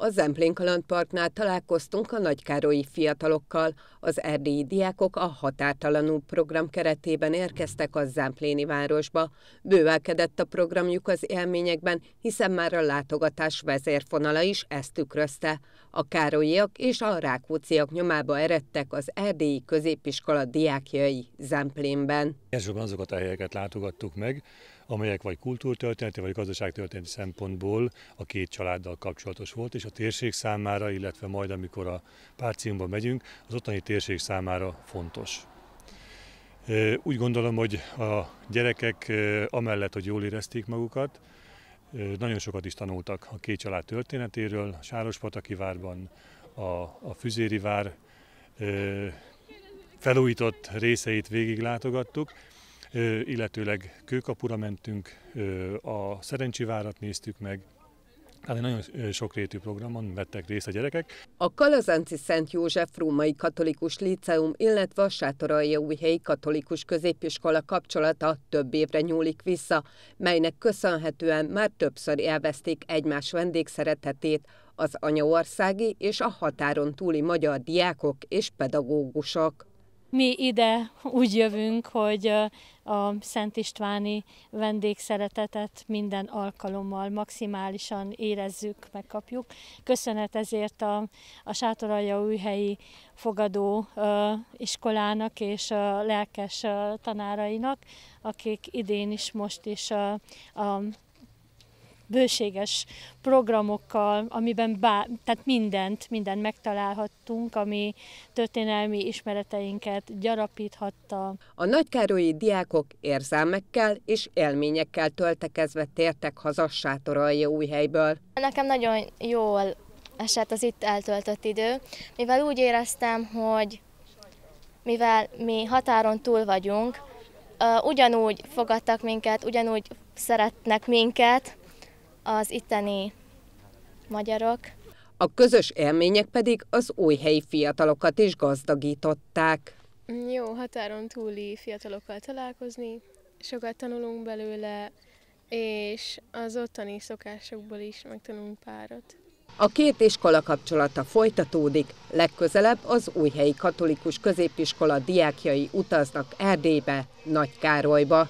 A Zemplén kalandparknál találkoztunk a nagykárolyi fiatalokkal. Az erdélyi diákok a Határtalanul program keretében érkeztek a Zempléni városba. Bővelkedett a programjuk az élményekben, hiszen már a látogatás vezérfonala is ezt tükrözte. A károlyiak és a rákóciak nyomába eredtek az erdélyi középiskola diákjai Zemplénben. Elsősorban azokat a helyeket látogattuk meg, amelyek vagy kultúrtörténeti, vagy gazdaságtörténeti szempontból a két családdal kapcsolatos volt, és a térség számára, illetve majd amikor a Párciumba megyünk, az ottani térség számára fontos. Úgy gondolom, hogy a gyerekek amellett, hogy jól érezték magukat, nagyon sokat is tanultak a két család történetéről, a Sárospataki várban, a, a Füzéri vár felújított részeit végiglátogattuk, illetőleg kőkapura mentünk, a Szerencsi várat néztük meg, tehát egy nagyon sokrétű programon vettek részt a gyerekek. A Kalazanci Szent József Római Katolikus Líceum, illetve a Újhelyi Katolikus Középiskola kapcsolata több évre nyúlik vissza, melynek köszönhetően már többször élvezték egymás vendégszeretetét az anyaországi és a határon túli magyar diákok és pedagógusok. Mi ide úgy jövünk, hogy a Szent Istváni vendégszeretetet minden alkalommal maximálisan érezzük, megkapjuk. Köszönet ezért a, a Sátoralja újhelyi fogadó iskolának és a lelkes tanárainak, akik idén is, most is a, a bőséges programokkal, amiben bá, tehát mindent, mindent megtalálhattunk, ami történelmi ismereteinket gyarapíthatta. A nagykárolyi diákok érzelmekkel és élményekkel töltekezve tértek haza sátoralja helyből. Nekem nagyon jól esett az itt eltöltött idő, mivel úgy éreztem, hogy mivel mi határon túl vagyunk, ugyanúgy fogadtak minket, ugyanúgy szeretnek minket, az itteni magyarok. A közös élmények pedig az új helyi fiatalokat is gazdagították. Mm, jó határon túli fiatalokkal találkozni, sokat tanulunk belőle, és az ottani szokásokból is megtanulunk párat. A két iskola kapcsolata folytatódik, legközelebb az újhelyi katolikus középiskola diákjai utaznak Erdélybe, Nagykárolyba.